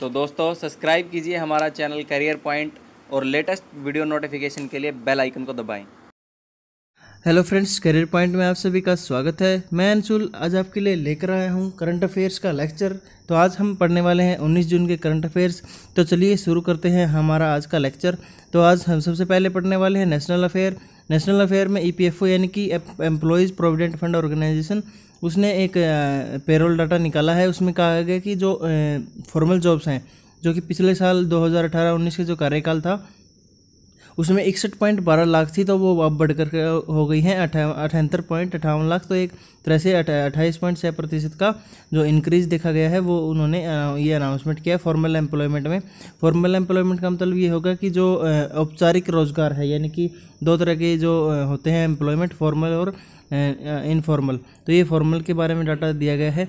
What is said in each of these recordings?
तो दोस्तों सब्सक्राइब कीजिए हमारा चैनल करियर पॉइंट और लेटेस्ट वीडियो नोटिफिकेशन के लिए बेल आइकन को दबाएं हेलो फ्रेंड्स करियर पॉइंट में आप सभी का स्वागत है मैं अंशुल आज आपके लिए लेकर आया हूं करंट अफेयर्स का लेक्चर तो आज हम पढ़ने वाले हैं 19 जून के करंट अफेयर्स तो चलिए शुरू करते हैं हमारा आज का लेक्चर तो आज हम सबसे पहले पढ़ने वाले हैं नेशनल अफेयर नेशनल अफेयर में ई e यानी कि एम्प्लॉयज़ प्रोविडेंट फंड ऑर्गेनाइजेशन उसने एक पेरोल डाटा निकाला है उसमें कहा गया कि जो फॉर्मल जॉब्स हैं जो कि पिछले साल 2018-19 के जो कार्यकाल था उसमें इकसठ पॉइंट बारह लाख थी तो वो अब बढ़कर हो गई हैं अठहत्तर पॉइंट अठावन लाख तो एक तरह से अट्ठाईस पॉइंट छः प्रतिशत का जो इंक्रीज देखा गया है वो उन्होंने ये अनाउंसमेंट किया है फॉर्मल एम्प्लॉयमेंट में फॉर्मल एम्प्लॉयमेंट का मतलब ये होगा कि जो औपचारिक रोजगार है यानी कि दो तरह के जो होते हैं एम्प्लॉयमेंट फॉर्मल और इनफॉर्मल तो ये फॉर्मल के बारे में डाटा दिया गया है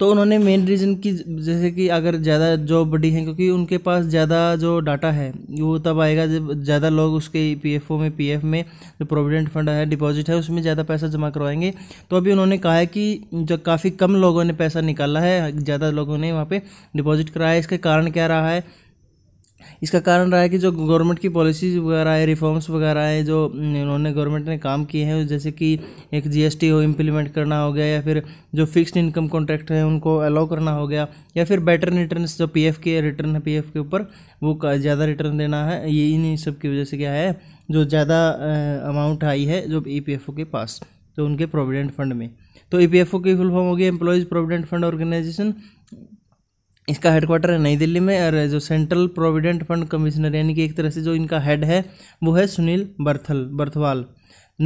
तो उन्होंने मेन रीज़न की जैसे कि अगर ज़्यादा जॉब बड़ी हैं क्योंकि उनके पास ज़्यादा जो डाटा है वो तब आएगा जब ज़्यादा लोग उसके पीएफओ में पीएफ में जो प्रोविडेंट फंड है डिपॉजिट है उसमें ज़्यादा पैसा जमा करवाएंगे तो अभी उन्होंने कहा है कि जब काफ़ी कम लोगों ने पैसा निकाला है ज़्यादा लोगों ने वहाँ पर डिपॉजिट कराया इसके कारण क्या रहा है इसका कारण रहा है कि जो गवर्नमेंट की पॉलिसीज़ वगैरह है रिफॉर्म्स वगैरह है जो उन्होंने गवर्नमेंट ने काम किए हैं जैसे कि एक जीएसटी हो इम्प्लीमेंट करना हो गया या फिर जो फिक्स्ड इनकम कॉन्ट्रैक्ट है उनको अलाउ करना हो गया या फिर बेटर रिटर्न जो पी के रिटर्न है पी के ऊपर वो ज़्यादा रिटर्न देना है ये इन सब की वजह से क्या है जो ज़्यादा अमाउंट आई है जो ई e के पास तो उनके प्रोविडेंट फंड में तो ई e की फुल फॉर्म होगी एम्प्लॉयज़ प्रोविडेंट फंड ऑर्गेनाइजेशन इसका हेडक्वार्टर है नई दिल्ली में और जो सेंट्रल प्रोविडेंट फंड कमिश्नर यानी कि एक तरह से जो इनका हेड है वो है Sunil Barthal Barthwal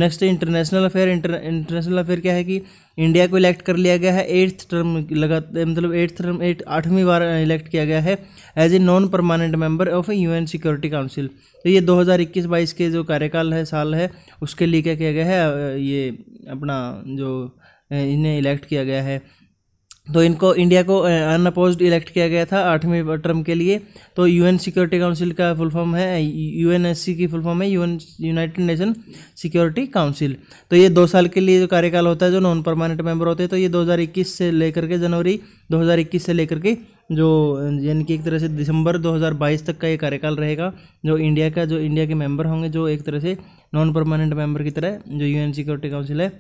next international affair international affair क्या है कि इंडिया को इलेक्ट कर लिया गया है एट्थ टर्म लगा मतलब एट्थ टर्म एट आठवीं बार इलेक्ट किया गया है as a non permanent member of UN security council तो ये 2021-22 के जो कार्यकाल है साल है उसके लिए क्या किया गया है ये अपना जो इन्हें इलेक्ट किया गया है तो इनको इंडिया को अनअपोज्ड इलेक्ट किया गया था आठवीं टर्म के लिए तो यूएन सिक्योरिटी काउंसिल का फुल फॉर्म है यूएनएससी की फुल फॉर्म है UN united nation security council तो ये दो साल के लिए जो कार्यकाल होता है जो नॉन परमानेंट मेंबर होते हैं तो ये 2021 से लेकर के जनवरी 2021 से लेकर के जो यानी कि एक तरह से दिसंबर 2022 तक का ये कार्यकाल रहेगा जो इंडिया का जो इंडिया के मेंबर होंगे जो एक तरह से नॉन परमानेंट मेंबर की तरह जो यूएन सिक्योरिटी काउंसिल है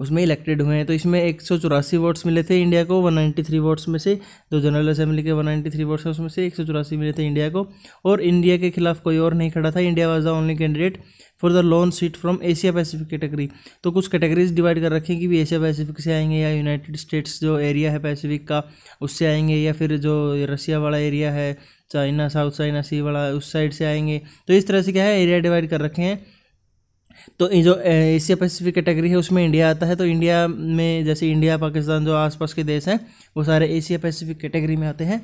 उसमें इलेक्टेड हुए हैं तो इसमें एक सौ चौरासी वोट्स मिले थे इंडिया को वन नाइन्टी थ्री वोट्स में से जो जनरल असेंबली के वन नाइन्टी थ्री वोट्स उसमें से एक सौ चौरासी मिले थे इंडिया को और इंडिया के खिलाफ कोई और नहीं खड़ा था India was the only candidate for the lone seat from Asia Pacific category तो कुछ कैटेगरीज डिवाइड कर रखें कि भी एशिया पैसिफिक से आएंगे या यूनाइटेड स्टेट्स जो एरिया है पैसिफिक का उससे आएंगे या फिर जो रसिया वाला एरिया है चाइना साउथ चाइना सी वाला उस साइड से आएंगे तो इस तरह से क्या है एरिया डिवाइड कर रखे हैं तो जो एशिया पैसिफिक कैटेगरी है उसमें इंडिया आता है तो इंडिया में जैसे इंडिया पाकिस्तान जो आसपास के देश हैं वो सारे एशिया पैसिफिक कैटेगरी में आते हैं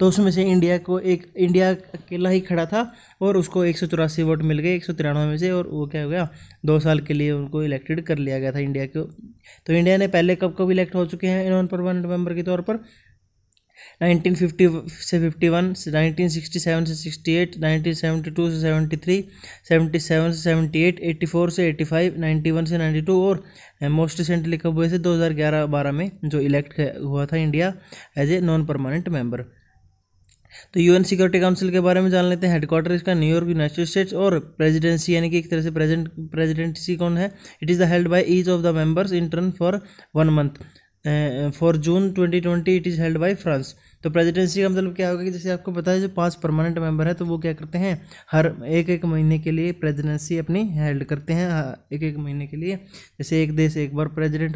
तो उसमें से इंडिया को एक इंडिया अकेला ही खड़ा था और उसको एक वोट मिल गए एक में से और वो क्या हो गया दो साल के लिए उनको इलेक्टेड कर लिया गया था इंडिया को तो इंडिया ने पहले कब कब इलेक्ट हो चुके हैं नॉन परमानेंट मेम्बर के तौर पर 1950 से 51 से 1967 से 68 1972 से 73 77 से 78 84 से 85 91 से 92 और मोस्ट रिसेंटली कब हुए थे 2011-12 में जो इलेक्ट हुआ था India as a non permanent member तो यूएन सिक्योरिटी काउंसिल के बारे में जान लेते हैं हेडक्वार्टर इसका न्यूयॉर्क यूनाइटेड स्टेट्स और प्रेसिडेंसी यानी कि एक तरह से प्रेजेंट प्रेजिडेंसी कौन है it is the held by each of the members in turn for one month for June twenty twenty it is held by France तो प्रेजिडेंसी का मतलब क्या होगा कि जैसे आपको पता है जो पांच परमानेंट मेंबर है तो वो क्या करते हैं हर एक एक महीने के लिए प्रेजिडेंसी अपनी हेल्ड करते हैं एक एक महीने के लिए जैसे एक देश एक बार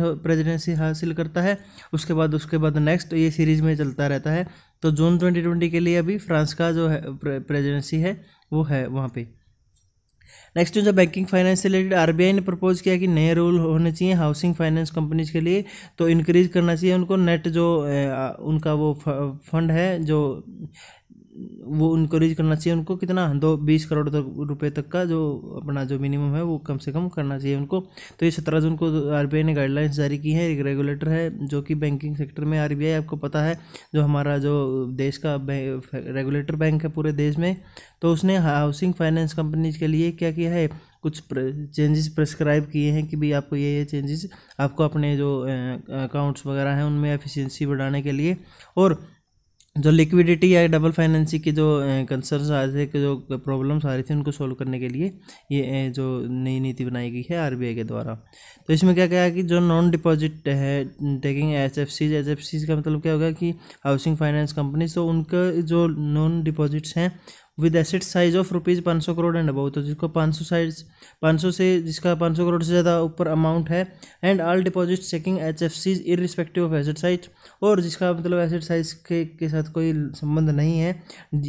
हो प्रेजिडेंसी हासिल करता है उसके बाद उसके बाद नेक्स्ट ये सीरीज़ में चलता रहता है तो जून ट्वेंटी ट्वेंटी के लिए अभी फ्रांस का जो है प्रेजिडेंसी है वो है वहाँ पर नेक्स्ट जो बैंकिंग फाइनेंस से रिलेटेड आरबीआई ने प्रपोज किया कि नए रूल होने चाहिए हाउसिंग फाइनेंस कंपनीज के लिए तो इंक्रीज करना चाहिए उनको नेट जो उनका वो फंड है जो वो इनक्रेज करना चाहिए उनको कितना दो बीस करोड़ तक रुपए तक का जो अपना जो मिनिमम है वो कम से कम करना चाहिए उनको तो ये सत्रह जून को आई ने गाइडलाइंस जारी की है एक रेगुलेटर है जो कि बैंकिंग सेक्टर में आई आपको पता है जो हमारा जो देश का रेगुलेटर बैंक है पूरे देश में तो उसने हाउसिंग फाइनेंस कंपनीज के लिए क्या किया है कुछ चेंजेस प्रेस्क्राइब किए हैं कि भाई आपको ये ये चेंजेस आपको अपने जो अकाउंट्स वगैरह हैं उनमें एफिशिएंसी बढ़ाने के लिए और जो लिक्विडिटी या डबल फाइनेंसिंग की जो कंसर्न्स आ रहे थे जो प्रॉब्लम्स आ रही थी उनको सॉल्व करने के लिए ये जो नई नीति बनाई गई है आरबीआई के द्वारा तो इसमें क्या कहा कि जो नॉन डिपॉजिट है taking H F Cs H F Cs का मतलब क्या होगा कि हाउसिंग फाइनेंस कंपनीज तो उनका जो नॉन डिपॉजिट्स हैं with asset size of rupees पाँच सौ करोड़ एंड अबाउ तो जिसको पाँच सौ साइज पाँच सौ से जिसका पाँच सौ करोड़ से ज़्यादा ऊपर अमाउंट है and all deposit checking H F Cs irrespective of asset size और जिसका मतलब एसेट साइज के के साथ कोई संबंध नहीं है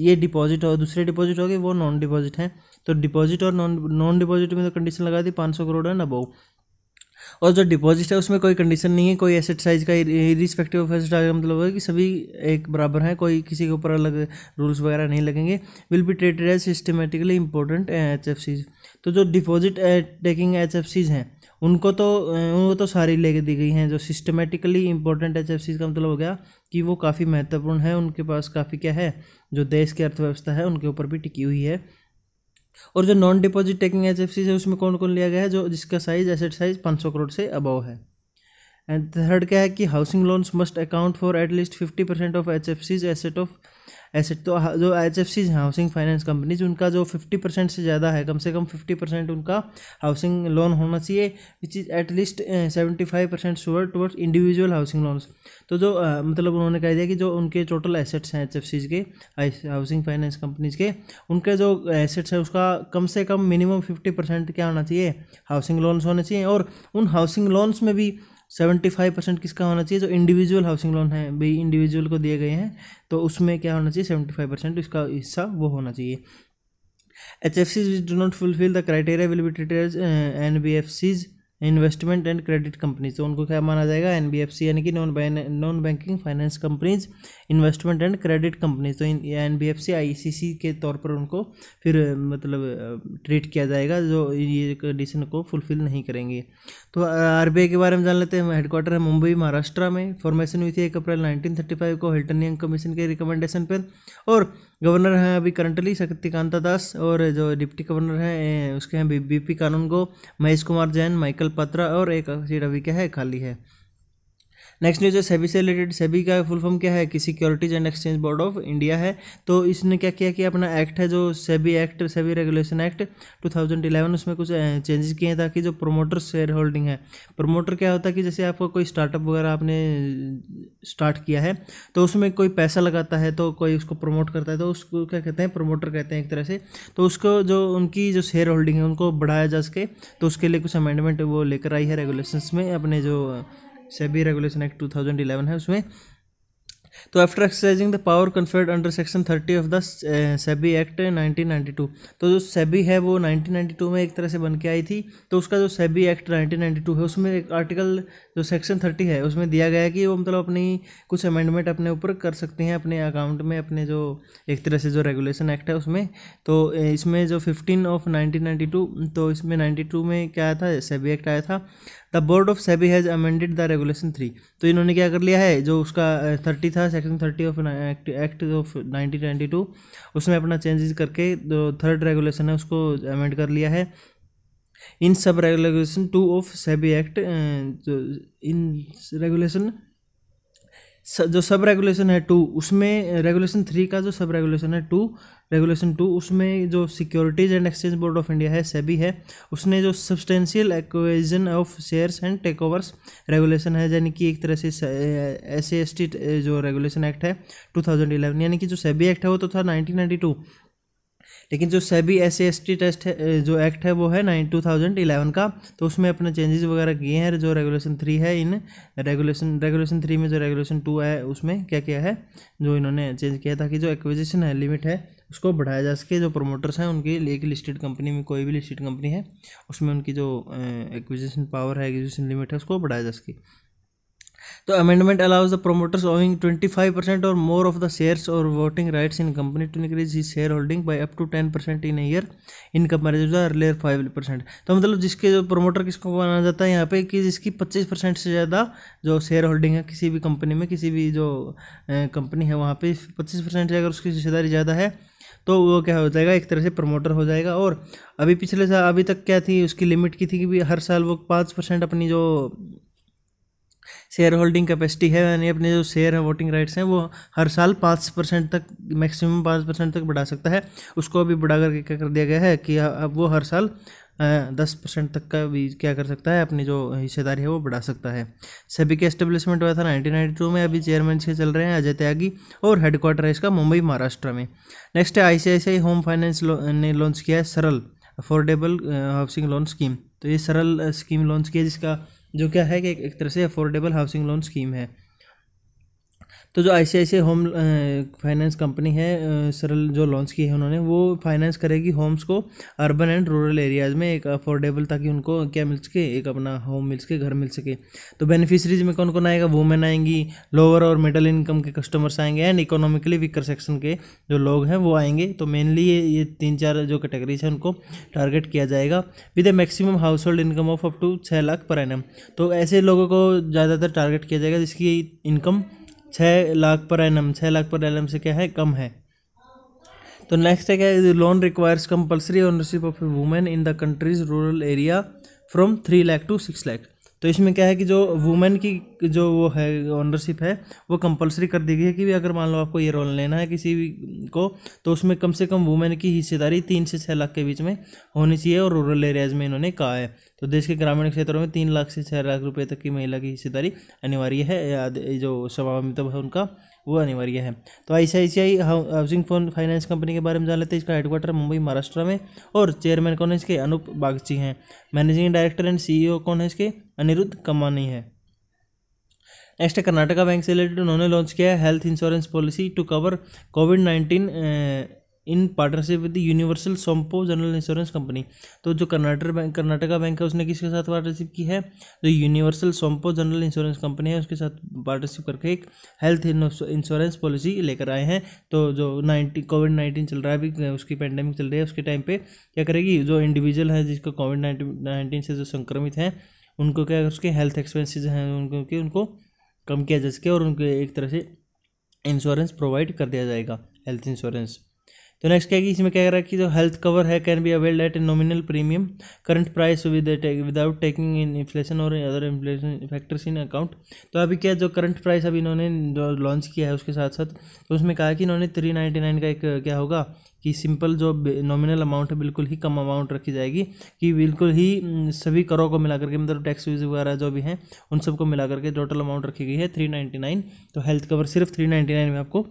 ये डिपॉजिट और दूसरे डिपॉजिट हो गए वो नॉन डिपॉजिट हैं तो डिपॉजिट और नॉन नॉन डिपॉजिट में तो कंडीशन लगा दी पाँच सौ करोड़ एंड अबाउ और जो डिपॉजिट है उसमें कोई कंडीशन नहीं है कोई एसेट साइज का रिस्पेक्टिव ऑफ एसेट का मतलब है कि सभी एक बराबर हैं कोई किसी के ऊपर अलग रूल्स वगैरह नहीं लगेंगे will be treated as systematically important H F Cs तो जो deposit taking H F Cs हैं उनको तो eh, उनको तो सारी लेके दी गई हैं जो systematically important H F Cs का मतलब हो गया कि वो काफ़ी महत्वपूर्ण है उनके पास काफ़ी क्या है जो देश की अर्थव्यवस्था है उनके ऊपर भी टिकी हुई है और जो non deposit taking H F है उसमें कौन कौन लिया गया है जो जिसका साइज एसेट साइज पाँच सौ करोड़ से अबव है एंड थर्ड क्या है कि housing loans must account for at least fifty percent of H F Cs asset of asset तो जो H F Cs housing finance companies उनका जो फिफ्टी परसेंट से ज़्यादा है कम से कम फिफ्टी परसेंट उनका हाउसिंग लोन होना चाहिए which is at least seventy five percent sure towards individual housing loans तो जो uh, मतलब उन्होंने कह दिया कि जो उनके टोटल एसेट्स हैं एच एफ सीज के हाउसिंग फाइनेंस कंपनीज के उनके जो एसेट्स हैं उसका कम से कम मिनिमम फिफ्टी परसेंट क्या होना चाहिए हाउसिंग लोन्स होने चाहिए और उन हाउसिंग लोन्स में भी सेवेंटी फाइव परसेंट किसका होना चाहिए जो इंडिविजुअल हाउसिंग लोन है भाई इंडिविजुअल को दिए गए हैं तो उसमें क्या होना चाहिए सेवेंटी फाइव परसेंट इसका हिस्सा वो होना चाहिए H F Cs do not fulfil the criteria will be treated N B F Cs investment and credit companies तो उनको क्या माना जाएगा एन यानी कि non non banking finance companies investment and credit companies तो N B F C I C C के तौर पर उनको फिर मतलब ट्रीट किया जाएगा जो ये कंडीशन को फुलफिल नहीं करेंगे तो आर बी आई के बारे में जान लेते हैं हेडक्वार्टर है मुंबई महाराष्ट्र में फॉर्मेशन हुई थी एक अप्रैल नाइनटीन थर्टी फाइव को हिल्टन यंग कमीशन के रिकमेंडेशन पर और गवर्नर हैं अभी करंटली शक्तिकांता दास और जो डिप्टी गवर्नर हैं उसके हैं बीपी कानून को महेश कुमार जैन माइकल पात्रा और एक सीट अभी क्या है खाली है नेक्स्ट न्यूज है सेबी से रिलेटेड सेबी का फुल फॉर्म क्या है कि securities and exchange board of India है तो इसने क्या किया कि अपना एक्ट है जो SEBI act SEBI regulation act 2011 उसमें कुछ चेंजेस किए हैं ताकि जो प्रोमोटर शेयर होल्डिंग है प्रोमोटर क्या होता है कि जैसे आपका कोई स्टार्टअप वगैरह आपने स्टार्ट किया है तो उसमें कोई पैसा लगाता है तो कोई उसको प्रमोट करता है तो उसको क्या कहते हैं प्रोमोटर कहते हैं एक तरह से तो उसको जो उनकी जो शेयर होल्डिंग है उनको बढ़ाया जा सके तो उसके लिए कुछ अमेंडमेंट वो लेकर आई है रेगुलेशंस में अपने जो सेबी रेगुलेशन एक्ट 2011 है उसमें तो after exercising the power conferred under section thirty of the SEBI act 1992 तो जो सेबी है वो 1992 में एक तरह से बन के आई थी तो उसका जो सेबी एक्ट 1992 है उसमें एक आर्टिकल जो सेक्शन थर्टी है उसमें दिया गया है कि वो मतलब अपनी कुछ अमेंडमेंट अपने ऊपर कर सकते हैं अपने अकाउंट में अपने जो एक तरह से जो रेगुलेशन एक्ट है उसमें तो uh, इसमें जो फिफ्टीन ऑफ नाइनटीन तो इसमें नाइन्टी में क्या आया था सेबी एक्ट आया था the board of SEBI has amended the regulation three तो इन्होंने क्या कर लिया है जो उसका थर्टी था section thirty of act of nineteen twenty two उसमें अपना चेंजेस करके जो थर्ड रेगुलेशन है उसको अमेंड कर लिया है इन सब regulation two of SEBI act इन रेगुलेशन जो सब रेगुलेशन है टू उसमें रेगुलेशन uh, थ्री का जो सब रेगुलेशन है टू रेगुलेशन टू उसमें जो securities and exchange board of India है सेबी है उसने जो substantial acquisition of shares and takeovers regulation है यानी कि एक तरह से एस सी एस टी जो रेगुलेशन एक्ट है टू थाउजेंड इलेवन यानी कि जो सेबी एक्ट है वो तो था नाइनटीन नाइन्टी टू लेकिन जो सेबी एस सी टेस्ट है जो एक्ट है वो है नाइन टू थाउजेंड इलेवन का तो उसमें अपने चेंजेस वगैरह किए हैं जो रेगुलेशन थ्री है इन रेगुलेशन रेगुलेशन थ्री में जो रेगुलेशन टू है उसमें क्या क्या है जो इन्होंने चेंज किया ताकि जो एक्विजिशन है लिमिट है उसको बढ़ाया जा सके जो प्रोमोटर्स हैं उनकी एक लिस्टेड कंपनी में कोई भी लिस्टेड कंपनी है उसमें उनकी जो एक्विजिशन पावर है एक्विजिशन लिमिट है उसको बढ़ाया जा सके तो amendment promoters owning twenty five percent or more of the shares or voting rights in company to company his shareholding by up to ten percent in year in in to the earlier five percent तो मतलब जिसके जो promoter किसको माना जाता है यहाँ पे कि जिसकी पच्चीस परसेंट से ज़्यादा जो शेयर होल्डिंग है किसी भी कंपनी में किसी भी जो कंपनी है वहाँ पे परसेंट से अगर उसकी हिस्सेदारी ज़्यादा है तो वो क्या हो जाएगा एक तरह से प्रमोटर हो जाएगा और अभी पिछले साल अभी तक क्या थी उसकी लिमिट की थी कि भी हर साल वो पाँच परसेंट अपनी जो शेयर होल्डिंग कैपेसिटी है यानी अपने जो शेयर हैं वोटिंग राइट्स हैं वो हर साल पाँच परसेंट तक मैक्सिमम पाँच परसेंट तक बढ़ा सकता है उसको अभी बढ़ा करके क्या कर दिया गया है कि अब वो हर साल दस परसेंट तक का भी क्या कर सकता है अपनी जो हिस्सेदारी है वो बढ़ा सकता है सभी के एस्टेब्लिशमेंट हुआ था टू में अभी चेयरमैन से चल रहे हैं अजय त्यागी और हेडक्वार्टर है इसका मुंबई महाराष्ट्र में नेक्स्ट है I I C C I home finance ने लॉन्च किया है सरल अफोर्डेबल हाउसिंग लोन स्कीम तो ये सरल स्कीम लॉन्च किया जिसका जो क्या है कि एक तरह से अफोर्डेबल हाउसिंग लोन स्कीम है तो जो आई होम फाइनेंस कंपनी है सरल जो लॉन्च की है उन्होंने वो फाइनेंस करेगी होम्स को अर्बन एंड रूरल एरियाज़ में एक अफोर्डेबल ताकि उनको क्या मिल सके एक अपना होम मिल सके घर मिल सके तो बेनिफिशरीज में कौन कौन आएगा वुमेन आएंगी लोअर और मिडल इनकम के कस्टमर्स आएंगे एंड इकोनॉमिकली वीकर सेक्शन के जो लोग हैं वो आएंगे तो मेनली ये ये तीन चार जो कैटेगरीज हैं उनको टारगेट किया जाएगा with a maximum household income of up to छः लाख पर एनम तो ऐसे लोगों को ज़्यादातर टारगेट किया जाएगा जिसकी इनकम छः लाख पर एम छः लाख पर एम से क्या है कम है तो नेक्स्ट है क्या है loan requires compulsory ownership of a women in the countries rural area from three lakh to six lakh तो इसमें क्या है कि जो वुमेन की जो वो है ऑनरशिप है वो कंपलसरी कर दी गई है कि भी अगर मान लो आपको ये रोल लेना है किसी भी को तो उसमें कम से कम वुमेन की हिस्सेदारी तीन से छः लाख के बीच में होनी चाहिए और रूरल एरियाज़ में इन्होंने कहा है तो देश के ग्रामीण क्षेत्रों में तीन लाख से छः लाख रुपये तक की महिला की हिस्सेदारी अनिवार्य है जो स्वभाव तो है उनका वो अनिवार्य है तो I housing phone finance company के बारे में जान लेते हैं इसका हेडक्वार्टर मुंबई महाराष्ट्र में और चेयरमैन कौन है इसके अनूप बागची हैं managing director and CEO e कौन है इसके अनिरुद्ध कमानी है नेक्स्ट कर्नाटका बैंक से रिलेटेड उन्होंने लॉन्च किया है health insurance policy to cover covid nineteen in partnership with universal Sompo general insurance company तो जो कर्नाटक बैंक कर्नाटका बैंक है उसने किसके साथ पार्टनरशिप की है जो universal Sompo general insurance company है उसके साथ पार्टनरशिप करके एक हेल्थ इंश्योरेंस पॉलिसी लेकर आए हैं तो जो नाइन्टी कोविड नाइन्टीन चल रहा है अभी उसकी पैंडेमिक चल रही है उसके टाइम पर क्या करेगी जो इंडिविजुअल है जिसको कोविड नाइन्टीन से जो संक्रमित हैं उनको क्या उसके हेल्थ एक्सपेंसिज हैं उनको कि उनको कम किया जा सके और उनके एक तरह से इंश्योरेंस प्रोवाइड कर दिया जाएगा हेल्थ इंश्योरेंस तो नेक्स्ट क्या है कि इसमें क्या कह रहा है कि जो हेल्थ कवर है can be availed at a nominal premium current price with without taking in inflation or other inflation factors in account तो अभी क्या जो करंट प्राइस अभी इन्होंने जो लॉन्च किया है उसके साथ साथ तो उसमें कहा कि इन्होंने थ्री नाइन्टी नाइन का एक क्या होगा कि सिंपल जो नॉमिनल अमाउंट है बिल्कुल ही कम अमाउंट रखी जाएगी कि बिल्कुल ही सभी करों को मिला करके मतलब टैक्स वीज वगैरह जो भी हैं उन सबको मिला करके टोटल अमाउंट रखी गई है थ्री नाइन्टी नाइन तो हेल्थ कवर सिर्फ थ्री नाइन्टी नाइन में आपको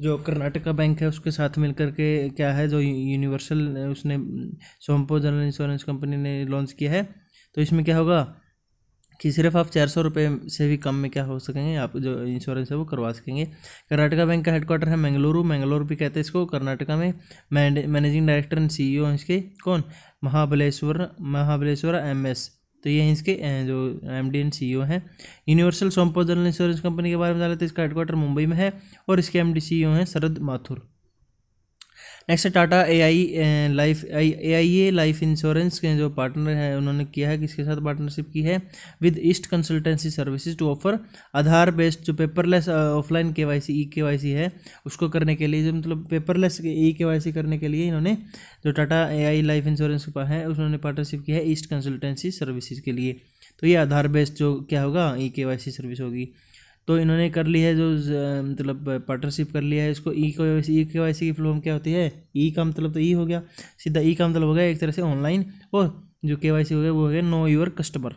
जो कर्नाटका बैंक है उसके साथ मिल के क्या है जो यूनिवर्सल उसने सोम्पो जनरल इंश्योरेंस कंपनी ने लॉन्च किया है तो इसमें क्या होगा कि सिर्फ आप चार सौ रुपये से भी कम में क्या हो सकेंगे आप जो इंश्योरेंस है वो करवा सकेंगे कर्नाटका बैंक का हेडक्वार्टर है मंगलुरु मैंगलोर भी कहते हैं इसको कर्नाटका में मैनेजिंग डायरेक्टर एंड सीईओ हैं इसके कौन महाबलेश्वर महाबलेश्वर एम एस तो ये हैं इसके जो M D and C O हैं universal Sompo general insurance company के बारे में जाना तो इसका हेडक्वार्टर मुंबई में है और इसके एम डी सी ओ हैं Sharad Mathur next Tata A I life A I A life insurance के जो पार्टनर हैं उन्होंने किया है किसके साथ पार्टनरशिप की है with east consultancy services to offer Aadhaar based जो paperless offline K Y C E K Y सी है उसको करने के लिए जो मतलब पेपरलेस ई के वाई सी करने के लिए इन्होंने जो Tata A I life insurance है उन्होंने पार्टनरशिप की है ईस्ट कंसल्टेंसी सर्विसेज के लिए तो ये आधार बेस्ड जो क्या होगा ई के वाई सी सर्विस होगी तो इन्होंने कर ली है जो मतलब पार्टनरशिप कर लिया है इसको ई K Y C E K Y सी की फॉर्म क्या होती है ई e का मतलब तो ई e हो गया सीधा ई e का मतलब हो गया एक तरह से ऑनलाइन और जो के वाई सी हो गया वो हो गया नो योर कस्टमर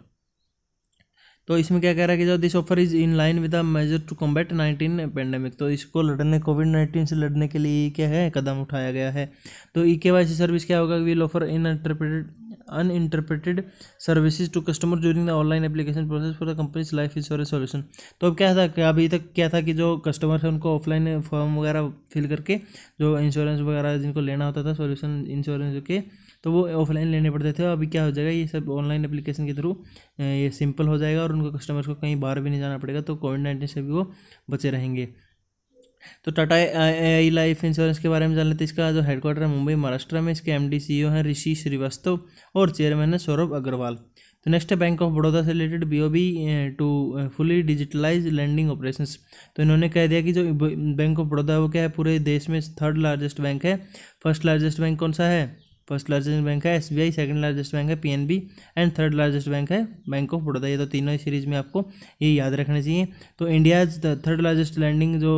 तो इसमें क्या कह रहा है कि जो this offer is in line with the major to combat nineteen pandemic तो इसको लड़ने कोविड नाइन्टीन से लड़ने के लिए क्या है कदम उठाया गया है तो ई के वाई सी सर्विस क्या होगा will offer in interpreted uninterpreted services to customer during the online application process for the companies life insurance solution तो अब क्या था कि अभी तक क्या था कि जो कस्टमर है उनको ऑफलाइन फॉर्म वगैरह फिल करके जो इंश्योरेंस वगैरह जिनको लेना होता था सॉल्यूशन इंश्योरेंस के तो वो ऑफलाइन लेने पड़ते थे अभी क्या हो जाएगा ये सब ऑनलाइन एप्लीकेशन के थ्रू ये सिंपल हो जाएगा और उनको कस्टमर्स को कहीं बाहर भी नहीं जाना पड़ेगा तो कोविड नाइन्टीन से भी वो बचे रहेंगे तो टाटा आई लाइफ इंश्योरेंस के बारे में जान लेते हैं इसका जो हेडक्वार्टर है मुंबई महाराष्ट्र में इसके एम डी सी ओ हैं ऋषि श्रीवास्तव और चेयरमैन है सौरभ अग्रवाल तो नेक्स्ट है बैंक ऑफ बड़ौदा से related B O B to fully digitalize lending operation तो इन्होंने कह दिया कि जो बैंक ऑफ बड़ौदा वो क्या है पूरे देश में थर्ड लार्जेस्ट बैंक है फर्स्ट लार्जेस्ट बैंक कौन सा है फर्स्ट लार्जेस्ट बैंक है S B I second largest bank है P N B and third largest bank है बैंक ऑफ बड़ौदा ये तो तीनों ही सीरीज में आपको ये याद रखने चाहिए तो इंडिया थर्ड लार्जेस्ट लैंडिंग जो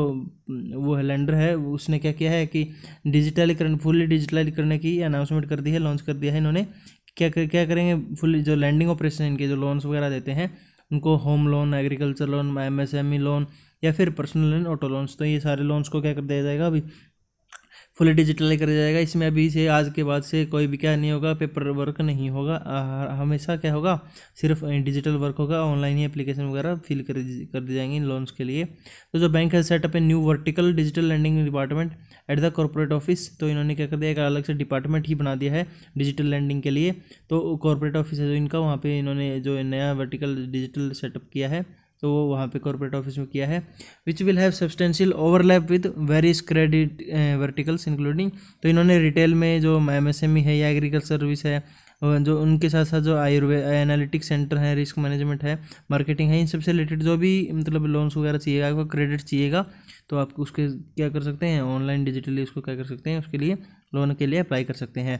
वो है लैंडर है उसने क्या किया है कि डिजिटलीकरण फुल्ली डिजिटल करने की अनाउंसमेंट कर दी है लॉन्च कर दिया है इन्होंने क्या कर, क्या करेंगे फुल जो लैंडिंग ऑपरेशन इनके जो लोन्स वगैरह देते हैं उनको home loan agriculture loan M S M E loan या फिर पर्सनल लोन ऑटो लोन्स तो ये सारे लोन्स को क्या कर दिया जाएगा अभी फुल डिजिटल करा जाएगा इसमें अभी से आज के बाद से कोई भी क्या नहीं होगा पेपर वर्क नहीं होगा हमेशा क्या होगा सिर्फ डिजिटल वर्क होगा ऑनलाइन ही एप्लीकेशन वगैरह फिल कर कर दी जाएंगी लोन्स के लिए तो जो बैंक है सेटअप है new vertical digital lending department at the corporate office तो इन्होंने क्या कर दिया एक अलग से डिपार्टमेंट ही बना दिया है डिजिटल लैंडिंग के लिए तो कॉरपोरेट ऑफिस है जो इनका वहाँ पर इन्होंने जो नया वर्टिकल डिजिटल सेटअप किया है तो वो वहाँ पे कॉर्पोरेट ऑफिस में किया है which will have substantial overlap with various credit verticals including तो इन्होंने रिटेल में जो एम एस एम ई है या एग्रीकल्चर सर्विस है जो उनके साथ साथ जो आयुर्वेद एनालिटिक्स सेंटर है रिस्क मैनेजमेंट है मार्केटिंग है इन सबसे रिलेटेड जो भी मतलब लोन्स वगैरह चाहिएगा आपको क्रेडिट चाहिएगा तो आप उसके क्या कर सकते हैं ऑनलाइन डिजिटली उसको क्या कर सकते हैं उसके लिए लोन के लिए अप्लाई कर सकते हैं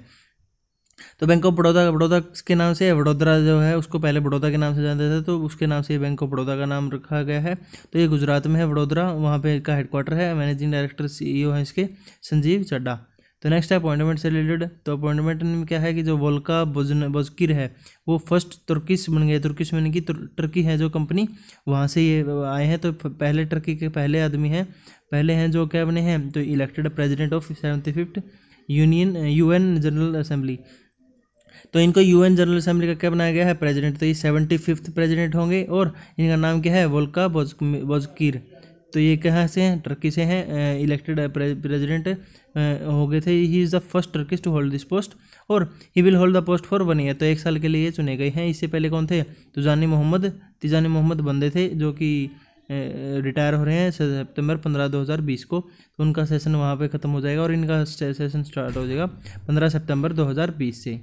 तो बैंक ऑफ बड़ौदा बड़ौदा के नाम से वडोदरा जो है उसको पहले बड़ौदा के नाम से जाता था तो उसके नाम से बैंक ऑफ बड़ौदा का नाम रखा गया है तो ये गुजरात में है वडोदरा वहाँ पे का हेडक्वार्टर है मैनेजिंग डायरेक्टर सीईओ है इसके संजीव चड्डा तो नेक्स्ट है अपॉइंटमेंट से रिलेटेड तो अपॉइंटमेंट में क्या है कि जो वोल्का बोजन बोजकिर है वो फर्स्ट तुर्किस बन गए तुर्किस बन की टर्की है जो कंपनी वहाँ से ये आए हैं तो पहले टर्की के पहले आदमी हैं पहले हैं जो क्या बने हैं तो elected president of seventy fifth union UN general assembly तो इनको यूएन जनरल असेंबली का क्या बनाया गया है प्रेसिडेंट तो ये सेवेंटी फिफ्थ प्रेजिडेंट होंगे और इनका नाम क्या है वोल्का बोजकिर तो ये कहाँ से हैं टर्की से हैं इलेक्टेड प्रेजिडेंट हो गए थे he is the first Turkish to hold this post और he will hold the post for one year तो एक साल के लिए चुने गए हैं इससे पहले कौन थे तुजानी मोहम्मद तिजानी मोहम्मद बंदे थे जो कि रिटायर हो रहे हैं सितंबर पंद्रह दो हज़ार बीस को तो उनका सेशन वहाँ पे ख़त्म हो जाएगा और इनका सेशन स्टार्ट हो जाएगा पंद्रह सितंबर दो हज़ार बीस से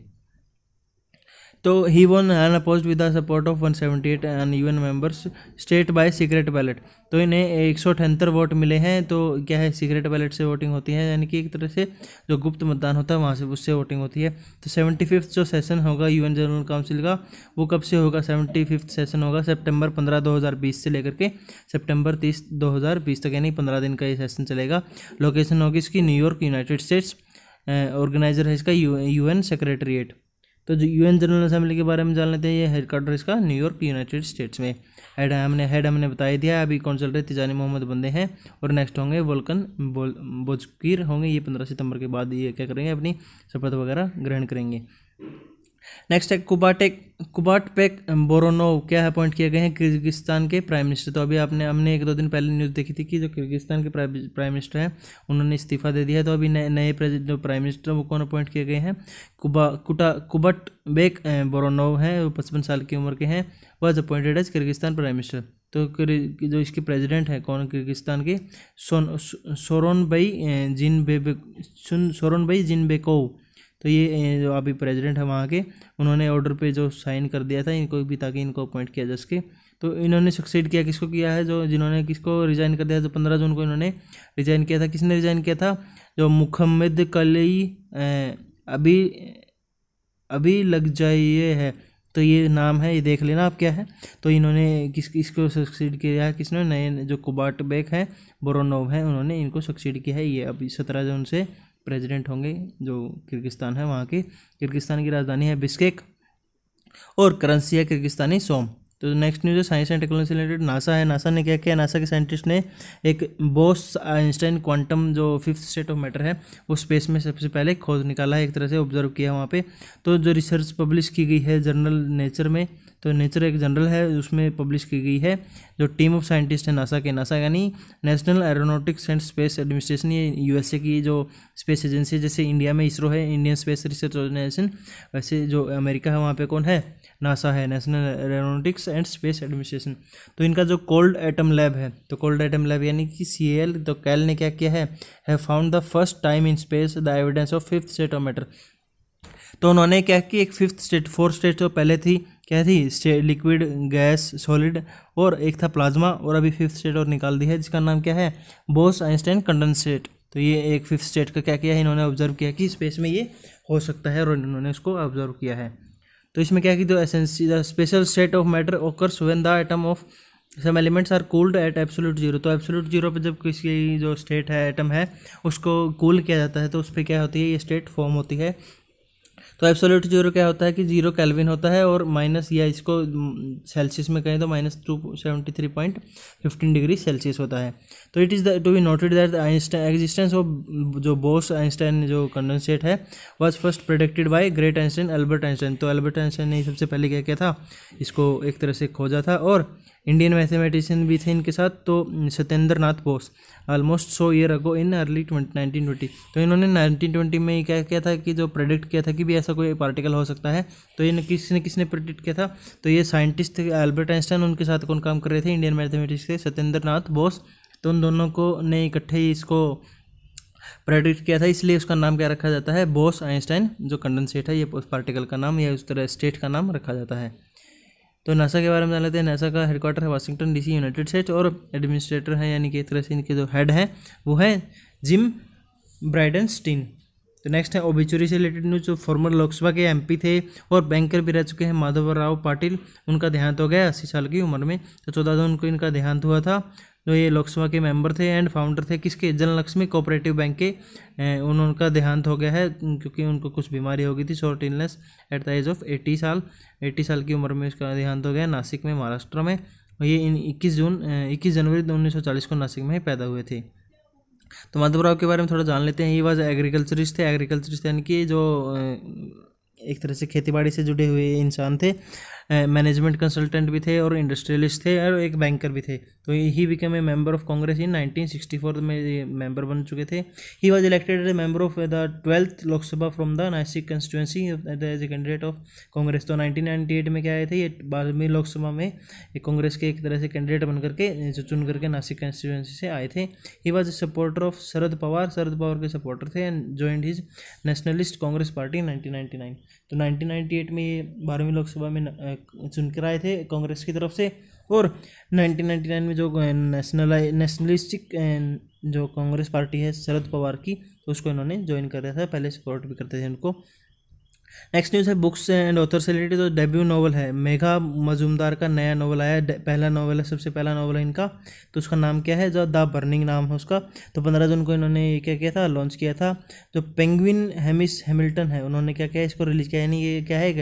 तो he won unopposed with the support of 178 an UN members state by secret ballot तो इन्हें एक सौ अठहत्तर वोट मिले हैं तो क्या है सीक्रेट बैलेट से वोटिंग होती है यानी कि एक तरह से जो गुप्त मतदान होता है वहाँ से उससे वोटिंग होती है तो सेवेंटी फिफ्थ जो सेशन होगा एन जनरल काउंसिल का वो कब से होगा सेवेंटी फिफ्थ सेशन होगा सेप्टेम्बर पंद्रह दो हज़ार बीस से लेकर के सेप्टेम्बर तीस दो हज़ार बीस तक यानी पंद्रह दिन का ये सेशन चलेगा लोकेशन होगी इसकी न्यूयॉर्क यूनाइटेड स्टेट्स ऑर्गेनाइजर है इसका यू एन सेक्रेटरीट तो जो यूएन जनरल असेंबली के बारे में जान लेते हैं ये हेडक्वार्टर इसका न्यूयॉर्क यूनाइटेड स्टेट्स में हेड हमने हेड हमने बताया दिया है अभी रहे तिजानी मोहम्मद बंदे हैं और नेक्स्ट होंगे वोल्कन बोल बोजकीर होंगे ये पंद्रह सितंबर के बाद ये क्या करेंगे अपनी शपथ वगैरह ग्रहण करेंगे नेक्स्ट है कुबाटेक पेक बोरोनोव क्या अपॉइंट किए गए हैं किर्गिस्तान के प्राइम मिनिस्टर तो अभी आपने हमने एक दो दिन पहले न्यूज़ देखी थी कि जो किर्गिस्तान के प्राइम मिनिस्टर हैं उन्होंने इस्तीफा दे दिया है तो अभी नए नए जो प्राइम मिनिस्टर वो कौन अपॉइंट किए गए हैं कुबा कुटा कुबट बेक बोरोनोव हैं वो पचपन साल की उम्र के हैं was appointed as Kyrgyzstan prime minister तो जो इसके प्रेसिडेंट हैं कौन किर्गिस्तान के सोन सोरोनबई जिनबेबे सोरोनबई बेकोव तो ये जो अभी प्रेजिडेंट है वहाँ के उन्होंने ऑर्डर पे जो साइन कर दिया था इनको भी ताकि इनको अपॉइंट किया जा सके तो इन्होंने सक्सेड किया किसको किया है जो जिन्होंने किसको रिज़ाइन कर दिया जो पंद्रह जून को इन्होंने रिज़ाइन किया था किसने रिज़ाइन किया था जो मुखम्मद कलई अभी अभी लग जाइए है तो ये नाम है ये देख लेना आप क्या है तो इन्होंने किस इसको सक्सीड किया है किसने नए जो कुबाट बेक हैं बोरोनोव हैं उन्होंने इनको सक्सीड किया है ये अभी सत्रह जून से प्रेसिडेंट होंगे जो किर्गिस्तान है वहाँ के किर्गिस्तान की राजधानी है बिस्केक और करेंसी है किर्गिस्तानी सोम तो नेक्स्ट न्यूज़ है साइंस एंड टेक्नोलॉजी से रिलेटेड नासा है नासा ने क्या किया नासा के साइंटिस्ट ने एक बोस आइंस्टाइन क्वांटम जो फिफ्थ स्टेट ऑफ मैटर है वो स्पेस में सबसे पहले खोज निकाला है एक तरह से ऑब्जर्व किया वहाँ पे तो जो रिसर्च पब्लिश की गई है जर्नल नेचर में तो नेचर एक जनरल है उसमें पब्लिश की गई है जो टीम ऑफ साइंटिस्ट है नासा के नासा यानी national aeronautics and space administration ये यूएसए की जो स्पेस एजेंसी है जैसे इंडिया में इसरो है इंडियन स्पेस रिसर्च ऑर्गेनाइजेशन वैसे जो अमेरिका है वहाँ पर कौन है नासा है national aeronautics and space administration तो इनका जो कोल्ड एटम लैब है तो कोल्ड एटम लैब यानी कि सी एल तो कैल ने क्या किया है found the first time in space the evidence of fifth सेटोमीटर तो उन्होंने क्या कि एक फिफ्थ स्टेट फोर्थ स्टेट तो पहले थी क्या थी लिक्विड गैस सॉलिड और एक था प्लाज्मा और अभी फिफ्थ स्टेट और निकाल दी है जिसका नाम क्या है बोस आइंस्टाइन कंडेंसेट तो ये एक फिफ्थ स्टेट का क्या किया है इन्होंने ऑब्जर्व किया कि स्पेस में ये हो सकता है और इन्होंने इसको ऑब्जर्व किया है तो इसमें क्या कि जो एसेंसी the special state of matter occurs when the item of some elements are cooled at absolute zero तो एब्सोल्यूट जीरो पर जब किसी जो स्टेट है आइटम है उसको कूल cool किया जाता है तो उस पर क्या होती है ये स्टेट फॉर्म होती है तो एब्सोल्यूट जीरो क्या होता है कि जीरो कैलविन होता है और माइनस या इसको सेल्सियस में कहें तो minus two seventy three point fifteen degree Celsius होता है तो it is the to be noted that Einstein existence of जो बोस आइंस्टाइन जो कंडेंसेट है was first predicted by great Einstein Albert Einstein तो एल्बर्ट आइंस्टाइन ने सबसे पहले क्या किया था इसको एक तरह से खोजा था और इंडियन मैथमेटिशियन भी थे इनके साथ तो Satyendra Nath Bose almost so year ago in early nineteen twenty तो इन्होंने नाइनटीन ट्वेंटी में क्या किया था कि जो प्रेडिक्ट किया था कि भी ऐसा कोई पार्टिकल हो सकता है तो इन किसने किसने प्रेडिक्ट किया था तो ये साइंटिस्ट एल्बर्ट आइंस्टाइन उनके साथ कौन काम कर रहे थे इंडियन मैथमेटिक्स के सत्येंद्र नाथ बोस तो उन दोनों को ने इकट्ठे ही इसको प्रेडिक्ट किया था इसलिए उसका नाम क्या रखा जाता है बोस आइंस्टाइन जो कंडेंसेट है ये पार्टिकल का नाम या उस तरह स्टेट का नाम रखा जाता है तो नासा के बारे में जान लेते हैं नासा का हेडक्वार्टर है वाशिंगटन डीसी यूनाइटेड स्टेट्स और एडमिनिस्ट्रेटर है यानी कि एक तरह से इनके जो हेड हैं वो तो है जिम स्टीन तो नेक्स्ट है ओबिचुरी से रिलेटेड न्यूज जो फॉर्मर लोकसभा के एमपी थे और बैंकर भी रह चुके हैं माधव राव पाटिल उनका देहांत हो गया अस्सी साल की उम्र में तो चौदह दिन उनको इनका देहांत हुआ था जो ये लोकसभा के मेंबर थे एंड फाउंडर थे किसके जनलक्ष्मी कोऑपरेटिव बैंक के उनका देहांत हो गया है क्योंकि उनको कुछ बीमारी हो गई थी short illness at the age of eighty साल एट्टी साल की उम्र में उसका देहांत हो गया नासिक में महाराष्ट्र में ये इन इक्कीस जून इक्कीस जनवरी उन्नीस को नासिक में ही पैदा हुए थे तो माधव राव के बारे में थोड़ा जान लेते हैं ये वाज एग्रीकल्चरिस्ट थे एग्रीकल्चरिस्ट यानी कि जो एक तरह से खेतीबाड़ी से जुड़े हुए इंसान थे मैनेजमेंट कंसल्टेंट भी थे और इंडस्ट्रियलिस्ट थे और एक बैंकर भी थे तो he became a member of Congress in 1964 में मेंबर बन चुके थे he was elected as member of the twelfth Lok Sabha from the Nashik constituency as a candidate of Congress तो नाइनटीन में क्या आए थे ये बारहवीं लोकसभा में कांग्रेस के एक तरह से कैंडिडेट बन करके जो चुन करके नासिक कंस्टिट्यूंसी से आए थे he was a supporter of Sharad Pawar Sharad Pawar के सपोर्टर थे and joined his nationalist Congress party in 1999 तो 1998 में ये बारहवीं लोकसभा में चुन कर आए थे कांग्रेस की तरफ से और 1999 में जो नेशनल नेशनलिस्टिक जो कांग्रेस पार्टी है शरद पवार की तो उसको इन्होंने ज्वाइन कर दिया था पहले सपोर्ट भी करते थे उनको नेक्स्ट न्यूज़ है बुक्स एंड ऑथर से रिलेटेड तो डेब्यू नॉवल है मेघा मजूमदार का नया नावल आया पहला नावल है सबसे पहला नावल है इनका तो उसका नाम क्या है जो द बर्निंग नाम है उसका तो पंद्रह जून को इन्होंने ये क्या किया था लॉन्च किया था जो पेंगविन हेमिस हैमिल्टन है उन्होंने क्या किया इसको रिलीज किया यानी ये क्या है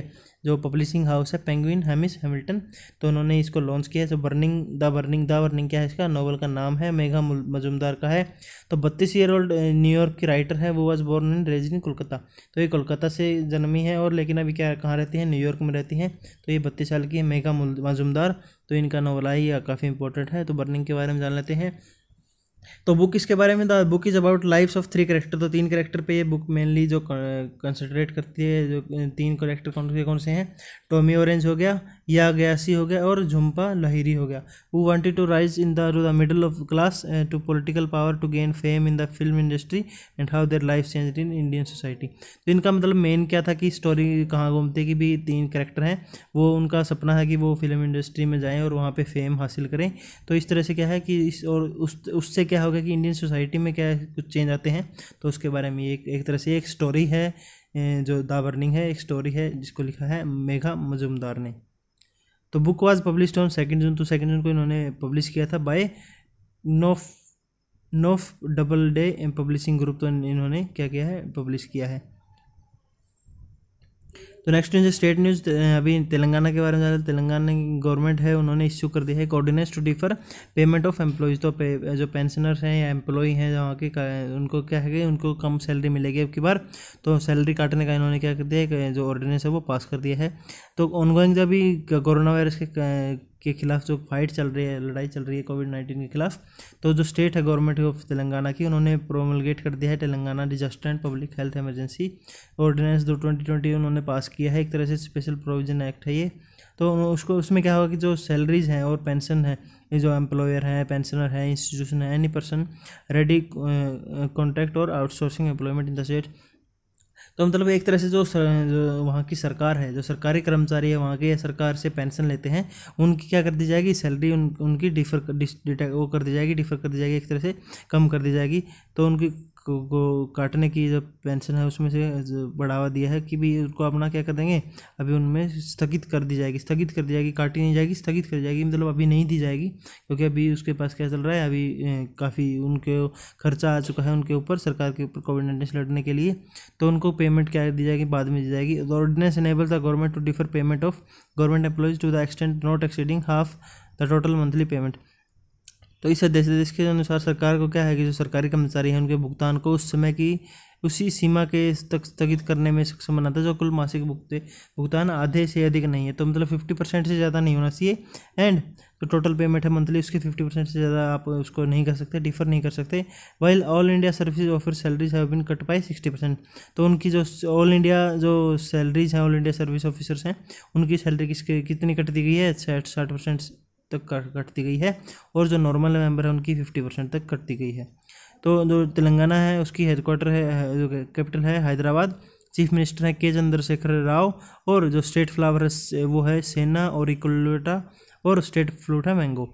जो पब्लिशिंग हाउस है पेंगुइन हेमिस हैमिल्टन तो उन्होंने इसको लॉन्च किया है जो burning the burning the burning क्या है इसका नॉवल का नाम है मेघा मजुमदार का है तो बत्तीस ईयर ओल्ड न्यूयॉर्क की राइटर है वो was born in raised in Kolkata तो ये कोलकाता से जन्मी है और लेकिन अभी क्या कहाँ रहती है न्यूयॉर्क में रहती है तो ये बत्तीस साल की है मेघा मजुमदार तो इनका नॉवल आई काफ़ी इंपॉर्टेंट है तो बर्निंग के बारे में जान लेते हैं तो बुक इसके बारे में था book is about lifes of three character तो तीन करेक्टर पे ये बुक मेनली जो कंसनट्रेट करती है जो तीन करेक्टर कौन से कौन से हैं टॉमी ऑरेंज हो गया या गयासी हो गया और झुम्पा लहिरी हो गया वो wanted to rise in the the middle of class to political power to gain fame in the film industry and how their life change in Indian society तो इनका मतलब मेन क्या था कि स्टोरी कहाँ घूमते कि भी तीन करेक्टर हैं वो उनका सपना है कि वो फिल्म इंडस्ट्री में जाएँ और वहाँ पर फेम हासिल करें तो इस तरह से क्या है कि इस और उस उससे क्या होगा कि इंडियन सोसाइटी में क्या कुछ चेंज आते हैं तो उसके बारे में एक एक तरह से एक स्टोरी है जो द बर्निंग है एक स्टोरी है जिसको लिखा है मेघा मजुमदार ने तो book was publish on second June तो सेकेंड जून को इन्होंने पब्लिश किया था by Knopf Knopf Doubleday publishing group तो इन्होंने क्या किया है पब्लिश किया है तो नेक्स्ट न्यूज़ स्टेट न्यूज़ अभी तेलंगाना के बारे में ज़्यादा तेलंगाना गवर्नमेंट है उन्होंने इश्यू कर दिया है एक ordinance to defer payment of employees तो पे, जो पेंशनर्स हैं या एम्प्लॉई हैं वहाँ के उनको क्या है कि उनको कम सैलरी मिलेगी अब की बार तो सैलरी काटने का इन्होंने क्या कर दिया जो ऑर्डिनेंस है वो पास कर दिया है तो ऑनगोइंग जब भी कोरोना वायरस के के खिलाफ जो फाइट चल रही है लड़ाई चल रही है कोविड नाइन्टीन के खिलाफ तो जो स्टेट है गवर्नमेंट ऑफ तेलंगाना की उन्होंने प्रोमलगेट कर दिया है Telangana disaster and public health emergency ordinance दो ट्वेंटी ट्वेंटी उन्होंने पास किया है एक तरह से स्पेशल प्रोविजन एक्ट है ये तो उसको उसमें क्या होगा कि जो सैलरीज हैं और पेंशन है ये जो एम्प्लॉयर हैं पेंशनर हैं इंस्टीट्यूशन है any person ready contract or outsourcing employment in the state तो मतलब एक तरह से जो, सर, जो वहाँ की सरकार है जो सरकारी कर्मचारी है वहाँ के सरकार से पेंशन लेते हैं उनकी क्या कर दी जाएगी सैलरी उन उनकी डिफर वो कर दी जाएगी डिफर कर दी जाएगी एक तरह से कम कर दी जाएगी तो उनकी को काटने की जो पेंशन है उसमें से बढ़ावा दिया है कि भी उनको अपना क्या कर देंगे अभी उनमें स्थगित कर दी जाएगी स्थगित कर दी जाएगी काटी नहीं जाएगी स्थगित कर जाएगी मतलब अभी नहीं दी जाएगी क्योंकि अभी उसके पास क्या चल रहा है अभी काफ़ी उनके खर्चा आ चुका है उनके ऊपर सरकार के ऊपर कोविड नाइन्टीन से लड़ने के लिए तो उनको पेमेंट क्या दी जाएगी बाद में दी जाएगी ordinance enable the government to defer payment of government employees to the extent not exceeding half the total monthly payment तो इस अध्यादेश के अनुसार सरकार को क्या है कि जो सरकारी कर्मचारी हैं उनके भुगतान को उस समय की उसी सीमा के तक स्थगित करने में सक्षम बनाता है जो कुल मासिक भुगते भुगतान आधे से अधिक नहीं है तो मतलब फिफ्टी परसेंट से ज़्यादा नहीं होना चाहिए एंड तो टोटल पेमेंट है मंथली उसके फिफ्टी परसेंट से ज़्यादा आप उसको नहीं कर सकते डिफर नहीं कर सकते while all India service offer salaries have been cut by sixty percent तो उनकी जो ऑल इंडिया जो सैलरीज हैं ऑल इंडिया सर्विस ऑफिसर्स हैं उनकी सैलरी किसके कितनी कट दी गई है साठ साठ परसेंट तक कटती गई है और जो नॉर्मल मेंबर है उनकी फिफ्टी परसेंट तक कटती गई है तो जो तेलंगाना है उसकी हेडक्वार्टर है जो कैपिटल है हैदराबाद चीफ मिनिस्टर हैं के चंद्रशेखर राव और जो स्टेट फ्लावर है वो है सेना और इकोलोटा और स्टेट फ्लूट है मैंगो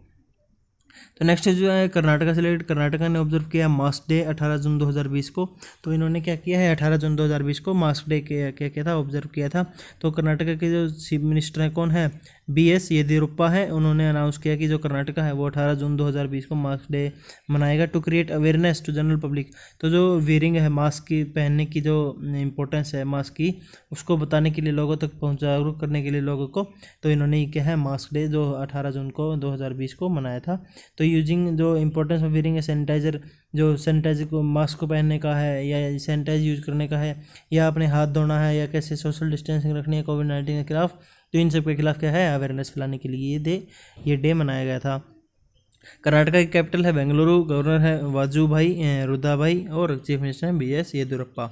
तो नेक्स्ट जो है कर्नाटका से रिलेटेड कर्नाटका ने ऑब्जर्व किया मास्क डे 18 जून 2020 को तो इन्होंने क्या किया है 18 जून 2020 को मास्क डे क्या क्या था ऑब्जर्व किया था तो कर्नाटका के जो चीफ मिनिस्टर हैं कौन है बी एस येदियुरप्पा है उन्होंने अनाउंस किया कि जो कर्नाटका है वो अठारह जून 2020 को मास्क डे मनाएगा to create awareness to general public तो जो वेयरिंग है मास्क की पहनने की जो इम्पोर्टेंस है मास्क की उसको बताने के लिए लोगों तक पहुँच जागरूक करने के लिए लोगों को तो इन्होंने ये क्या है मास्क डे जो अठारह जून को दो को मनाया था तो यूजिंग जो इम्पोर्टेंस ऑफ वेयरिंग है सैनिटाइजर जो सैनिटाइजर को मास्क को पहनने का है या सैनिटाइज यूज करने का है या अपने हाथ धोना है या कैसे सोशल डिस्टेंसिंग रखनी है कोविड नाइन्टीन के खिलाफ तो इन सब के खिलाफ क्या है अवेयरनेस फैलाने के लिए ये डे ये डे मनाया गया था कर्नाटका की कैपिटल है बेंगलुरु गवर्नर है वाजू भाई रुदा भाई और चीफ मिनिस्टर हैं बी एस येदुरप्पा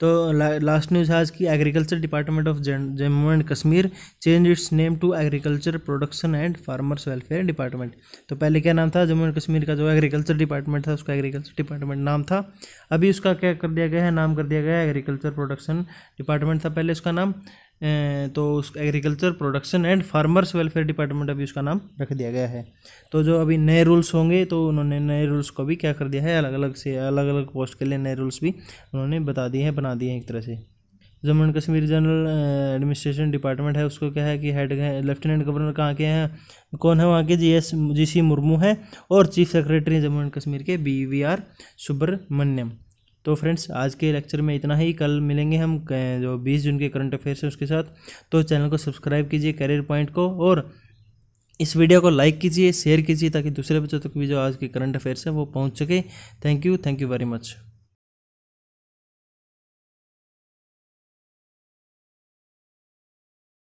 तो ला, लास्ट न्यूज आज की agriculture department of Jammu and Kashmir change its name to agriculture production and farmers welfare department तो पहले क्या नाम था जम्मू एंड कश्मीर का जो एग्रीकल्चर डिपार्टमेंट था उसका एग्रीकल्चर डिपार्टमेंट नाम था अभी उसका क्या कर दिया गया है नाम कर दिया गया है एग्रीकल्चर प्रोडक्शन डिपार्टमेंट था पहले उसका नाम तो उस agriculture production and farmers welfare department अभी उसका नाम रख दिया गया है तो जो अभी नए रूल्स होंगे तो उन्होंने नए रूल्स को भी क्या कर दिया है अलग अलग से अलग अलग पोस्ट के लिए नए रूल्स भी उन्होंने बता दिए हैं बना दिए हैं एक तरह से Jammu and Kashmir general administration department है उसको क्या है कि हेड लेफ्टिनेंट गवर्नर कहाँ के हैं कौन है वहाँ के जी एस जी सी मुर्मू है और chief secretary Jammu and Kashmir के बी वी आर सुब्रमण्यम तो फ्रेंड्स आज के लेक्चर में इतना ही कल मिलेंगे हम जो बीस जून के करंट अफेयर्स हैं उसके साथ तो चैनल को सब्सक्राइब कीजिए करियर पॉइंट को और इस वीडियो को लाइक कीजिए शेयर कीजिए ताकि दूसरे बच्चों तक भी जो आज के करंट अफेयर्स हैं वो पहुंच सके thank you thank you very much